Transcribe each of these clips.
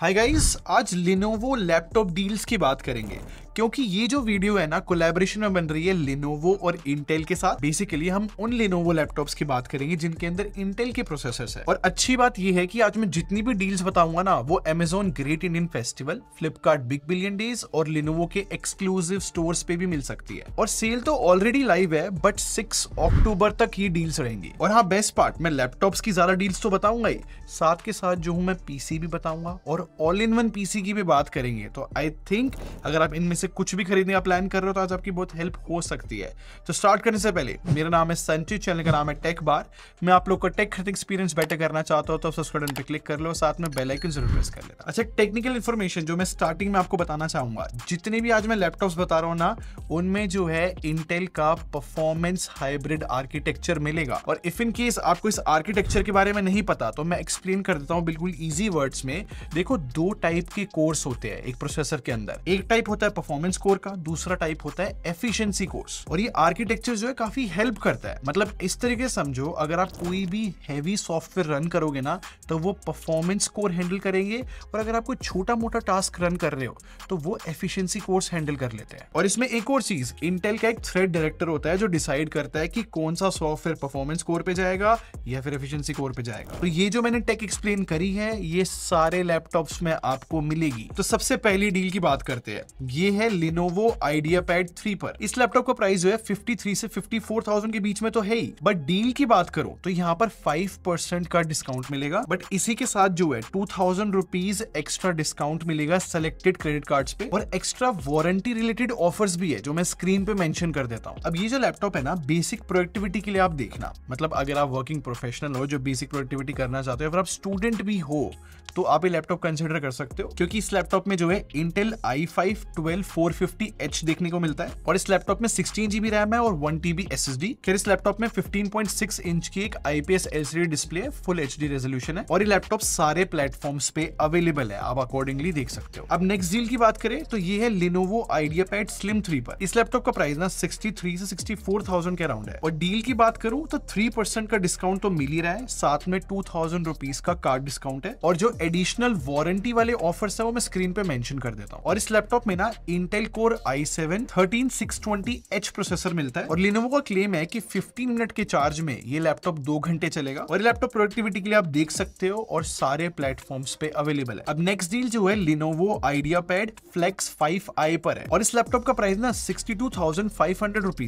हाय guys आज Lenovo laptop deals की बात करेंगे क्योंकि ये जो वीडियो है ना कोलेबोरेशन में बन रही है लिनोवो और इंटेल के साथ बेसिकली हम उन लिनोवो लैपटॉप्स की बात करेंगे जिनके अंदर इंटेल के प्रोसेसर है और अच्छी बात यह है कि आज मैं जितनी भी डील्स बताऊंगा ना वो Amazon great Indian festival Flipkart big billion days और लिनोवो के एक्सक्लूसिव स्टोर पे भी मिल सकती है और सेल तो ऑलरेडी लाइव है बट सिक्स अक्टूबर तक ये डील्स रहेंगी और हाँ बेस्ट पार्ट मैं लैपटॉप्स की ज्यादा डील्स तो बताऊंगा ही साथ के साथ जो हूँ मैं पीसी भी बताऊंगा और ऑल इन वन पीसी की भी बात करेंगे तो आई थिंक अगर आप इनमें से से कुछ भी खरीदने का प्लान कर रहे हो तो आज आपकी बहुत हेल्प हो सकती है तो स्टार्ट करने से पहले मेरा नाम है संचित चैनल का नाम है टेक बार मैं आप लोग का टेक खरीद एक्सपीरियंस बेटर करना चाहता हूँ तो सब्सक्राइब बटन पर क्लिक कर लो साथ में बेलाइकन जरूर प्रेस कर लेना अच्छा टेक्निकल इन्फॉर्मेशन जो मैं स्टार्टिंग में आपको बताना चाहूंगा जितने भी आज मैं लैपटॉप बता रहा हूँ ना उनमें जो है इंटेल का परफॉर्मेंस हाइब्रिड आर्किटेक्चर मिलेगा और इफ इन केस आपको इस आर्किटेक्चर के बारे में नहीं पता तो मैं एक्सप्लेन कर देता हूँ बिल्कुल ईजी वर्ड्स में देखो दो टाइप के कोर्स होते हैं एक प्रोसेसर के अंदर एक टाइप होता है परफॉर्मेंस परफॉर्मेंस कोर का दूसरा टाइप होता है एफिशिएंसी कोर्स और ये आर्किटेक्चर जो है काफी हेल्प करता है मतलब इस तरीके समझो अगर आप कोई भी हैवी सॉफ्टवेयर रन करोगे ना तो वो परफॉर्मेंस कोर हैंडल करेंगे और अगर आप कोई छोटा मोटा टास्क रन कर रहे हो तो वो एफिशिएंसी कोर्स हैंडल कर लेते हैं और इसमें एक और चीज इंटेल का एक थ्रेड डायरेक्टर होता है जो डिसाइड करता है कि कौन सा सॉफ्टवेयर परफॉर्मेंस कोर पे जाएगा या फिर एफिशिएंसी कोर पे जाएगा तो ये जो मैंने टेक एक्सप्लेन करी है ये सारे लैपटॉप्स में आपको मिलेगी तो सबसे पहली डील की बात करते हैं ये है है लिनोवो आइडिया पैड थ्री पर इस लैपटॉप का प्राइस जो है फिफ्टी थ्री से फिफ्टी फोर थाउजेंड के बीच में तो है ही बट डील की बात करो तो यहाँ पर फाइव परसेंट का डिस्काउंट मिलेगा बट इसी के साथ जो है two thousand rupees extra discount मिलेगा सेलेक्टेड क्रेडिट कार्ड पे और एक्स्ट्रा वारंटी रिलेटेड ऑफर्स भी है जो मैं स्क्रीन पे मेंशन कर देता हूँ अब ये जो लैपटॉप है ना बेसिक प्रोडक्टिविटी के लिए आप देखना मतलब अगर आप वर्किंग प्रोफेशनल हो जो बेसिक प्रोडक्टिविटी करना चाहते हो अगर आप स्टूडेंट भी हो तो आप ये लैपटॉप कंसिडर कर सकते हो क्योंकि इस लैपटॉप में जो है Intel i five twelve four fifty H देखने को मिलता है और इस लैपटॉप में सिक्सटीन जीबी रैम है और one TB S S D फिर इस लैपटॉप में फिफ्टीन पॉइंट सिक्स इंच की एक आईपीएस एलसीडी डिस्प्ले है फुल एच डी रेजोल्यूशन है और ये लैपटॉप सारे प्लेटफॉर्म्स पे अवेलेबल है आप अकॉर्डिंगली देख सकते हो अब नेक्स्ट डील की बात करें तो ये है Lenovo IdeaPad slim three पर इस लैपटॉप का प्राइस ना सिक्सटी थ्री से सिक्सटी फोर थाउजेंड के अराउंड है और डील की बात करूँ तो थ्री परसेंट का डिस्काउंट तो मिल ही रहा है साथ में टू थाउजेंड रुपीज का कार्ड डिस्काउंट है और जो एडिशनल वारंटी वाले ऑफर्स है वो मैं स्क्रीन पे मेंशन कर देता हूँ और इस लैपटॉप में ना Intel core i seven thirteen six twenty H processor मिलता है और लिनोवो का क्लेम है कि 15 मिनट के चार्ज में ये लैपटॉप दो घंटे चलेगा और लैपटॉप प्रोडक्टिविटी के लिए आप देख सकते हो और सारे प्लेटफॉर्म्स पे अवेलेबल है अब नेक्स्ट डील जो है Lenovo IdeaPad flex five i पर है और इस लैपटॉप का प्राइस ना सिक्सटी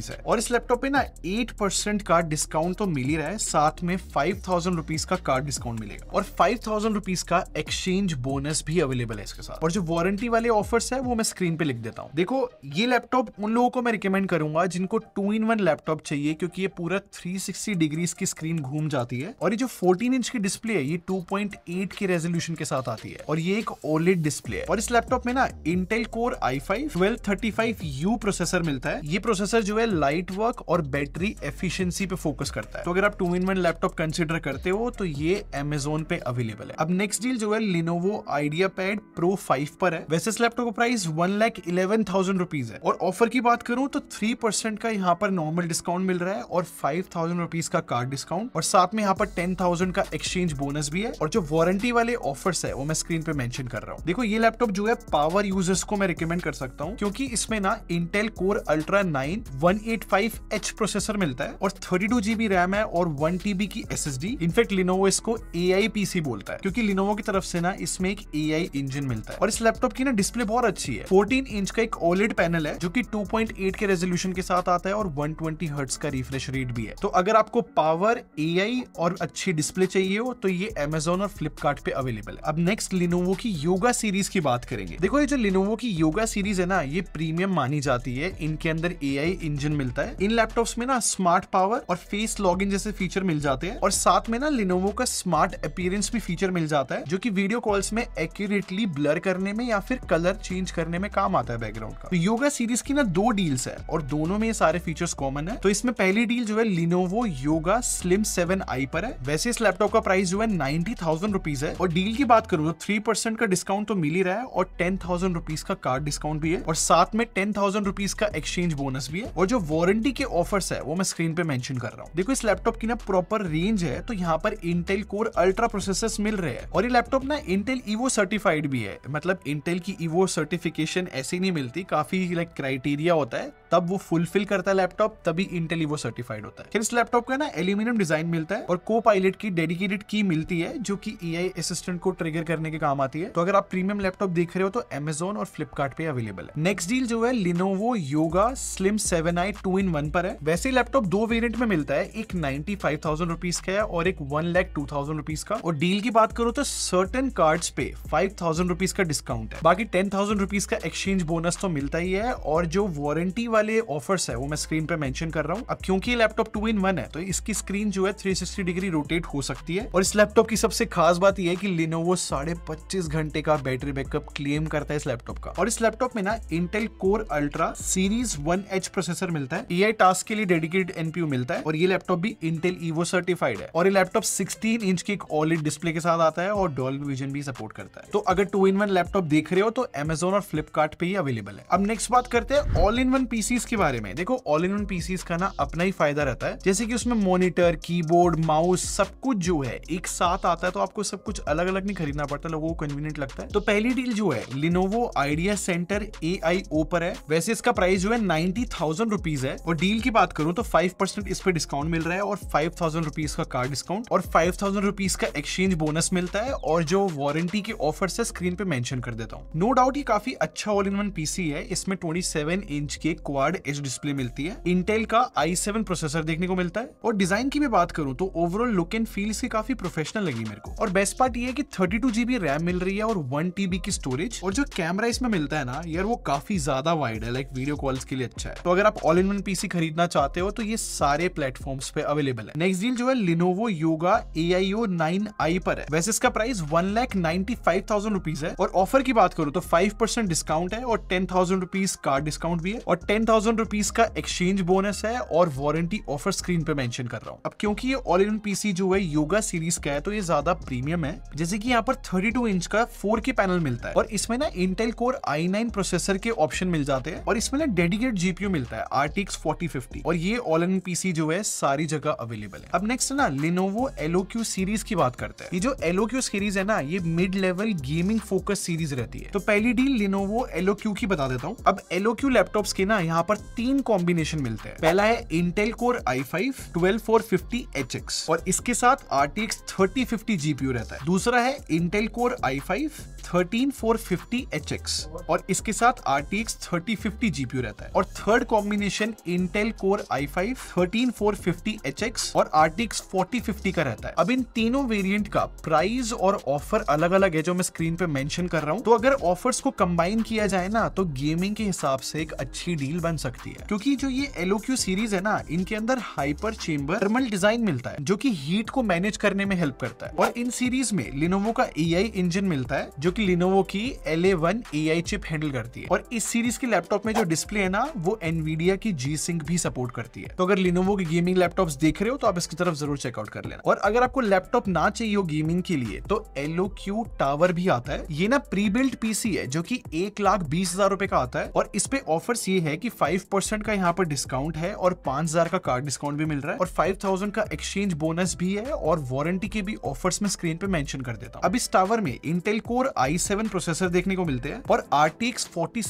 है और इस लैपटॉप पे ना एट परसेंट का डिस्काउंट तो मिल ही रहा है साथ में फाइव थाउजेंड रुपीज का कार्ड डिस्काउंट मिलेगा और फाइव थाउजेंड रुपीज का एक्सचेंज बोनस भी अवेलेबल है इसके साथ और जो वारंटी वाले ऑफर्स है वो मैं स्क्रीन पे लिख लिख देता हूँ देखो ये लैपटॉप उन लोगों को मैं रिकमेंड करूंगा जिनको टू इन वन लैपटॉप चाहिए क्योंकि ये पूरा 360 डिग्रीज की स्क्रीन घूम जाती है और ये जो 14 इंच की डिस्प्ले है ये 2.8 के रेजोल्यूशन के साथ आती है और ये एक ओलेड डिस्प्ले है और इस लैपटॉप में ना Intel core i five twelve thirty five U processor मिलता है ये प्रोसेसर जो है लाइट वर्क और बैटरी एफिशियंसी पे फोकस करता है तो अगर आप two in one laptop consider करते हो तो ये अमेजोन पे अवेलेबल है अब नेक्स्ट डील जो है Lenovo IdeaPad pro five पर है वैसे इस लैपटॉप का price one lakh eleven thousand rupees है और ऑफर की बात करूं तो थ्री परसेंट का यहाँ पर नॉर्मल डिस्काउंट मिल रहा है और फाइव थाउजेंड रुपीज का कार्ड डिस्काउंट और साथ में यहाँ पर टेन थाउजेंड का एक्सचेंज बोनस भी है और जो वारंटी वाले ऑफर्स है वो मैं स्क्रीन पे मैंशन कर रहा हूँ देखो ये लैपटॉप जो है पावर यूजर्स को मैं रिकमेंड कर सकता हूँ क्योंकि इसमें ना Intel core ultra nine one eight five H processor मिलता है और थर्टी टू जीबी रैम है और वन टीबी की S S D in fact Lenovo इसको ए आई पी बोलता है क्योंकि लिनोवो की तरफ से ना इसमें एक ए आई इंजन मिलता है और इस लैपटॉप की ना डिस्प्ले बहुत अच्छी है फोर्टीन इंच का एक ओलेड पैनल है जो कि 2.8 के रेजोल्यूशन के साथ आता है और 120 ट्वेंटी का रिफ्रेश रेट भी है तो अगर आपको पावर ए और अच्छी डिस्प्ले चाहिए हो तो ये अमेजोन और फ्लिपकार्ट पे अवेलेबल है अब नेक्स्ट लिनोवो की योगा सीरीज की बात करेंगे देखो ये जो लिनोवो की योगा सीरीज है ना ये प्रीमियम मानी जाती है इनके अंदर ए इंजन मिलता है इन लैपटॉप्स में ना स्मार्ट पावर और फेस लॉग जैसे फीचर मिल जाते हैं और साथ में ना लिनोवो का स्मार्ट अपियरेंस भी फीचर मिल जाता है जो की वीडियो कॉल्स में एक्यूरेटली ब्लर करने में या फिर कलर चेंज करने में काम आता है होता है बैकग्राउंड का तो योगा सीरीज की ना दो डील्स है और दोनों में ये सारे फीचर्स कॉमन है तो इसमें पहली डील जो है Lenovo yoga slim seven i पर है वैसे इस लैपटॉप का प्राइस जो है नाइनटी थाउजेंड रुपीज है और डील की बात करूं तो थ्री परसेंट का डिस्काउंट तो मिल ही रहा है और टेन थाउजेंड रुपीज का कार्ड डिस्काउंट भी है और साथ में टेन थाउजेंड रुपीज का एक्सचेंज बोनस भी है और जो वारंटी के ऑफर्स है वो मैं स्क्रीन पे मैंशन कर रहा हूँ देखो इस लैपटॉप की ना प्रॉपर रेंज है तो यहाँ पर इंटेल कोर अल्ट्रा प्रोसेसर्स मिल रहे हैं और ये लैपटॉप ना इंटेल ईवो सर्टिफाइड भी है मतलब इंटेल की ईवो सर्टिफिकेशन ऐसे गारंटी नहीं मिलती काफी लाइक क्राइटेरिया होता है तब वो फुलफिल करता है लैपटॉप तभी इंटेल वो सर्टिफाइड होता है फिर इस लैपटॉप को ना एल्यूमिनियम डिजाइन मिलता है और को पायलट की डेडिकेटेड की मिलती है जो कि ए आई असिस्टेंट को ट्रिगर करने के काम आती है तो अगर आप प्रीमियम लैपटॉप देख रहे हो तो एमेजोन और फ्लिपकार्ट पे अवेलेबल है नेक्स्ट डील जो है Lenovo yoga slim seven i two in one पर है वैसे लैपटॉप दो वेरियंट में मिलता है एक नाइनटी फाइव थाउजेंड रुपीज का है और एक one lakh two thousand rupees का और डील की बात करो तो सर्टन कार्ड्स पे फाइव थाउजेंड रुपीज का डिस्काउंट है बाकी टेन थाउजेंड रुपीज का एक्सचेंज बोनस तो मिलता ही है और जो वारंटी वाले ऑफर्स है वो मैं स्क्रीन पे मेंशन कर रहा हूँ अब क्योंकि लैपटॉप टू इन वन है तो इसकी स्क्रीन जो है थ्री सिक्सटी डिग्री रोटेट हो सकती है और इस लैपटॉप की सबसे खास बात यह है कि लिनोवो साढ़े पच्चीस घंटे का बैटरी बैकअप क्लेम करता है इस लैपटॉप का और इस लैपटॉप में ना Intel core ultra series one H processor मिलता है ए टास्क के लिए डेडिकेटेड एनपीयू मिलता है और ये लैपटॉप भी इंटेल ईवो सर्टिफाइड है और ये लैपटॉप सिक्सटीन इंच की एक ऑलिड डिस्प्ले के साथ आता है और डॉल्बी विजन भी सपोर्ट करता है तो अगर टू इन वन लैपटॉप देख रहे हो तो एमेजोन और फ्लिपकार्ट पे अवेलेबल है अब नेक्स्ट बात करते हैं ऑल इन वन पीसीज के बारे में देखो ऑल इन वन पीसीज का ना अपना ही फायदा रहता है जैसे कि उसमें मॉनिटर कीबोर्ड माउस सब कुछ जो है एक साथ आता है तो आपको सब कुछ अलग अलग नहीं खरीदना पड़ता लोगों को कन्वीनियंट लगता है तो पहली डील जो है Lenovo IdeaCentre A I O पर है वैसे इसका प्राइस जो है नाइनटी थाउजेंड रुपीज है और डील की बात करूं तो फाइव परसेंट इस पर डिस्काउंट मिल रहा है और फाइव थाउजेंड रुपीज का कार्ड डिस्काउंट और फाइव थाउजेंड रुपीज का एक्सचेंज बोनस मिलता है और जो वारंटी के ऑफर है स्क्रीन पे मेंशन कर देता हूँ नो डाउट ये काफी अच्छा ऑल इन वन पीसी है इसमें सेवन इंच के क्वाड एच डिस्प्ले मिलती है इंटेल का आई सेवन प्रोसेसर देखने को मिलता है और डिजाइन की मैं बात करूँ तो ओवरऑल लुक एंड फील इसकी काफी प्रोफेशनल लगी मेरे को और बेस्ट पार्ट ये है कि थर्टी टू जीबी रैम मिल रही है और वन टीबी की स्टोरेज और जो कैमरा इसमें मिलता है ना यार वो काफी ज्यादा वाइड है लाइक वीडियो कॉल्स के लिए अच्छा है तो अगर आप ऑल इन वन पीसी खरीदना चाहते हो तो ये सारे प्लेटफॉर्म्स पे अवेलेबल है नेक्स्ट डील जो है Lenovo yoga A I O nine i पर है वैसे इसका price one lakh ninety five thousand rupees है और ऑफर की बात करूँ तो फाइव परसेंट डिस्काउंट है और टेन थाउजेंड रुपीज का डिस्काउंट भी है और टेन थाउजेंड रुपीज का एक्सचेंज बोनस है और वारंटी ऑफर स्क्रीन पे मेंशन कर रहा हूँ अब क्योंकि ये ऑल इन पीसी जो है योगा सीरीज का है तो ये ज्यादा प्रीमियम है जैसे कि यहाँ पर 32 इंच का 4K पैनल मिलता है और इसमें ना इंटेल कोर i9 प्रोसेसर के ऑप्शन मिल जाते हैं और इसमें ना डेडिकेट जीपीयू मिलता है RTX 4050 और ये ऑल इन पीसी जो है सारी जगह अवेलेबल है अब नेक्स्ट ना लिनोवो एलो क्यू सीरीज की बात करते हैं ये जो एलो क्यू सीरीज है ना ये mid level gaming focus series रहती है तो पहली डील लिनोवो एलो क्यू की बता देता हूँ अब एलो क्यू लैपटॉप के ना यहाँ पर तीन कॉम्बिनेशन मिलते हैं पहला है Intel core i five twelve four fifty H X और इसके साथ R T X thirty fifty GPU रहता है दूसरा है Intel core i five thirteen four fifty H X और इसके साथ R T X thirty fifty GPU रहता है और third combination Intel core i five thirteen four fifty H X और R T X forty fifty का रहता है अब इन तीनों वेरियंट का प्राइस और ऑफर अलग अलग है जो मैं स्क्रीन पे मेंशन कर रहा हूँ तो अगर ऑफर्स को कंबाइन किया जाए ना तो गेमिंग के हिसाब से एक अच्छी डील बन सकती है क्योंकि जो ये एलोक्यू सीरीज है ना इनके अंदर हाइपर चेम्बर थर्मल डिजाइन मिलता है जो कि हीट को मैनेज करने में हेल्प करता है और इन सीरीज में लिनोवो का ए इंजन मिलता है जो की लिनोवो की L A one chip handle करती है और इस सीरीज के लैपटॉप में जो डिस्प्ले है ना वो एनवीडिया की जी सिंक भी सपोर्ट करती है तो अगर लिनोवो की गेमिंग लैपटॉप देख रहे हो तो आप इसकी तरफ जरूर चेकआउट कर लेना और अगर आपको लैपटॉप ना चाहिए हो गेमिंग के लिए तो एलो क्यू टावर भी आता है ये ना प्री बिल्ट पीसी है जो की एक लाख बीस बीस हजार रुपए का आता है और इस पे ऑफर्स ये है कि फाइव परसेंट का यहाँ पर डिस्काउंट है और पांच हजार का कार्ड डिस्काउंट भी मिल रहा है और फाइव थाउजेंड का एक्सचेंज बोनस भी है और वारंटी के भी ऑफर्स में स्क्रीन पे मेंशन कर देता हूँ अब इस टावर में इंटेल कोर आई प्रोसेसर देखने को मिलते हैं और आर टी एक्स फोर्टी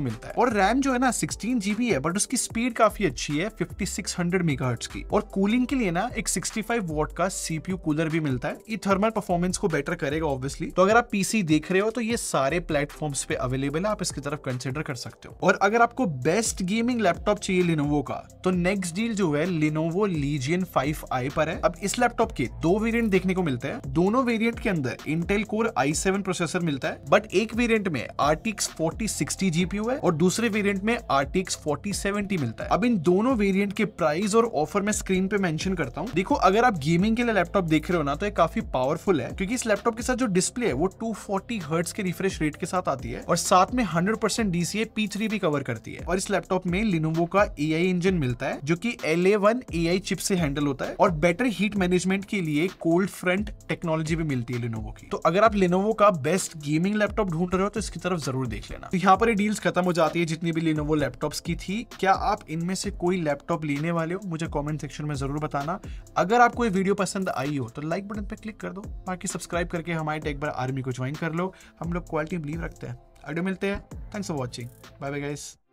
मिलता है और रैम जो है ना सिक्सटीन जीबी है बट उसकी स्पीड काफी अच्छी है फिफ्टी सिक्स हंड्रेड की और कूलिंग के लिए ना एक सिक्सटी फाइव का सीपीयू कूलर भी मिलता है ये थर्मल परफॉर्मेंस को बेटर करेगा ऑब्वियसली तो अगर आप पीसी देख रहे हो तो ये सारे प्लेटफॉर्म्स पे अवेलेबल है आप इसकी तरफ कंसिडर कर सकते हो और अगर आपको बेस्ट गेमिंग लैपटॉप चाहिए लिनोवो का तो नेक्स्ट डील जो है लिनोवो लीजियन फाइव आई पर है अब इस लैपटॉप के दो वेरियंट देखने को मिलते हैं दोनों वेरियंट के अंदर इंटेल कोर आई प्रोसेसर मिलता है बट एक वेरियंट में आरटीक्स फोर्टी सिक्सटी जीपीयू है और दूसरे वेरियंट में आरटीक्स फोर्टी सेवेंटी मिलता है अब इन दोनों वेरियंट के प्राइस और ऑफर में स्क्रीन पे मेंशन करता हूँ देखो अगर आप गेमिंग के लिए लैपटॉप देख रहे हो ना तो ये काफी पावरफुल है क्योंकि इस लैपटॉप के साथ जो डिस्प्ले है वो टू फोर्टी हर्ट्स के रिफ्रेश रेट के साथ आती है और साथ में में 100% परसेंट DCA P3 भी कवर करती है और इस लैपटॉप में लिनोवो का AI इंजन मिलता है जो कि ए AI चिप से हैंडल होता है और बेटर हीट मैनेजमेंट के लिए कोल्ड फ्रंट टेक्नोलॉजी भी मिलती है लिनोवो की तो अगर आप लिनोवो का बेस्ट गेमिंग लैपटॉप ढूंढ रहे हो तो इसकी तरफ जरूर देख लेना तो यहाँ पर डील्स खत्म हो जाती है जितनी भी लिनोवो लैपटॉप की थी क्या आप इनमें से कोई लैपटॉप लेने वाले हो मुझे कॉमेंट सेक्शन में जरूर बताना अगर आपको ये वीडियो पसंद आई हो तो लाइक बटन पर क्लिक कर दो बाकी सब्सक्राइब करके हमारे टेक बार आर्मी को ज्वाइन कर लो हम लोग क्वालिटी बिलीव रखते हैं अगले मिलते हैं thanks for watching bye bye guys